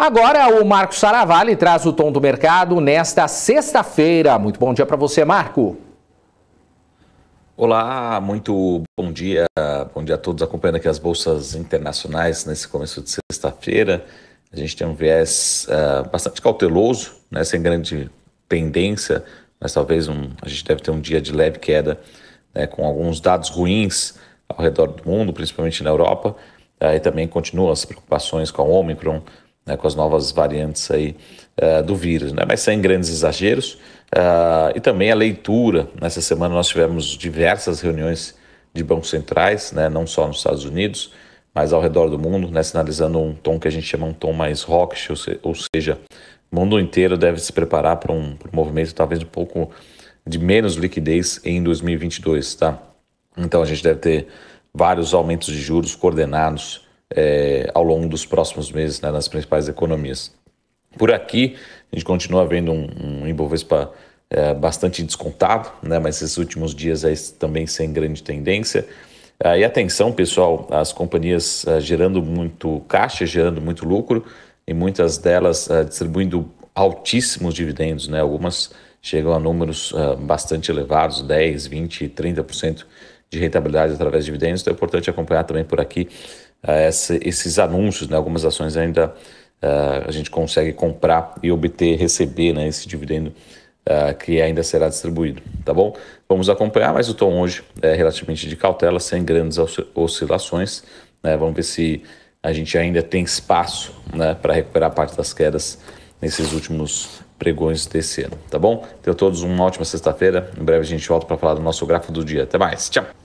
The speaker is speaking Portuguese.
Agora o Marco Saravalli traz o tom do mercado nesta sexta-feira. Muito bom dia para você, Marco. Olá, muito bom dia. Bom dia a todos acompanhando aqui as bolsas internacionais nesse começo de sexta-feira. A gente tem um viés uh, bastante cauteloso, né, sem grande tendência, mas talvez um, a gente deve ter um dia de leve queda, né, com alguns dados ruins ao redor do mundo, principalmente na Europa. Uh, e também continuam as preocupações com a Omicron, né, com as novas variantes aí uh, do vírus, né, mas sem grandes exageros. Uh, e também a leitura. Nessa semana nós tivemos diversas reuniões de bancos centrais, né, não só nos Estados Unidos, mas ao redor do mundo, né, sinalizando um tom que a gente chama um tom mais hawkish, ou, seja, o mundo inteiro deve se preparar para um, um, movimento talvez um pouco de menos liquidez em 2022, tá? Então a gente deve ter vários aumentos de juros coordenados é, ao longo dos próximos meses né, nas principais economias. Por aqui, a gente continua vendo um, um Ibovespa é, bastante descontado, né, mas esses últimos dias é também sem grande tendência. Ah, e atenção, pessoal, as companhias ah, gerando muito caixa, gerando muito lucro, e muitas delas ah, distribuindo altíssimos dividendos, né? Algumas chegam a números ah, bastante elevados, 10, 20, 30% de rentabilidade através de dividendos. Então é importante acompanhar também por aqui essa, esses anúncios, né? algumas ações ainda uh, a gente consegue comprar e obter, receber né? esse dividendo uh, que ainda será distribuído, tá bom? Vamos acompanhar, mas o tom hoje é relativamente de cautela, sem grandes oscilações, né? Vamos ver se a gente ainda tem espaço né? para recuperar parte das quedas nesses últimos pregões desse ano, tá bom? Tenham todos uma ótima sexta-feira. Em breve a gente volta para falar do nosso gráfico do dia. Até mais, tchau!